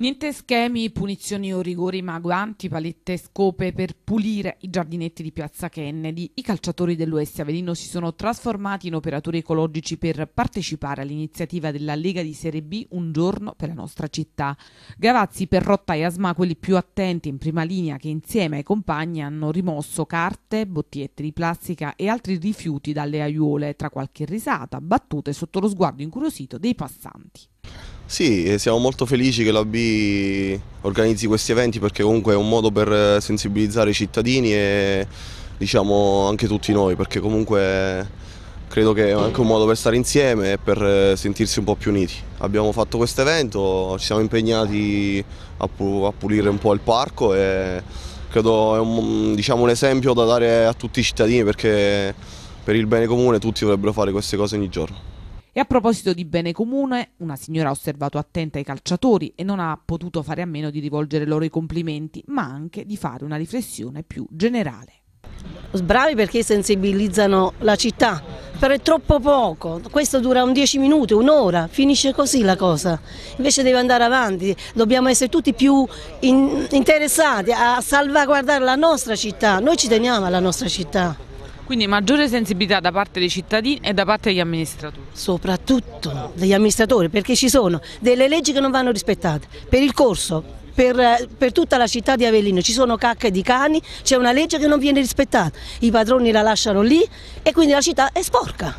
Niente schemi, punizioni o rigori, ma guanti, palette scope per pulire i giardinetti di Piazza Kennedy. I calciatori dell'US Avellino si sono trasformati in operatori ecologici per partecipare all'iniziativa della Lega di Serie B Un giorno per la nostra città. Gavazzi, Perrotta e Asma, quelli più attenti in prima linea, che insieme ai compagni hanno rimosso carte, bottiette di plastica e altri rifiuti dalle aiuole, tra qualche risata, battute sotto lo sguardo incuriosito dei passanti. Sì, siamo molto felici che la B organizzi questi eventi perché comunque è un modo per eh, sensibilizzare i cittadini e diciamo anche tutti noi perché comunque credo che è anche un modo per stare insieme e per eh, sentirsi un po' più uniti. Abbiamo fatto questo evento, ci siamo impegnati a, pulire un po' il parco e credo è un, diciamo, un esempio da dare a tutti i cittadini perché per il bene comune tutti dovrebbero fare queste cose ogni giorno. E a proposito di bene comune, una signora ha osservato attenta i calciatori e non ha potuto fare a meno di rivolgere loro i complimenti, ma anche di fare una riflessione più generale. Bravi perché sensibilizzano la città, però è troppo poco, questo dura un 10 minuti, un'ora, finisce così la cosa, invece deve andare avanti, dobbiamo essere tutti più in interessati a salvaguardare la nostra città, noi ci teniamo alla nostra città. Quindi maggiore sensibilità da parte dei cittadini e da parte degli amministratori. Soprattutto degli amministratori perché ci sono delle leggi che non vanno rispettate. Per il corso per, per, tutta la città di Avellino ci sono cacche di cani, c'è una legge che non viene rispettata, i padroni la lasciano lì e quindi la città è sporca.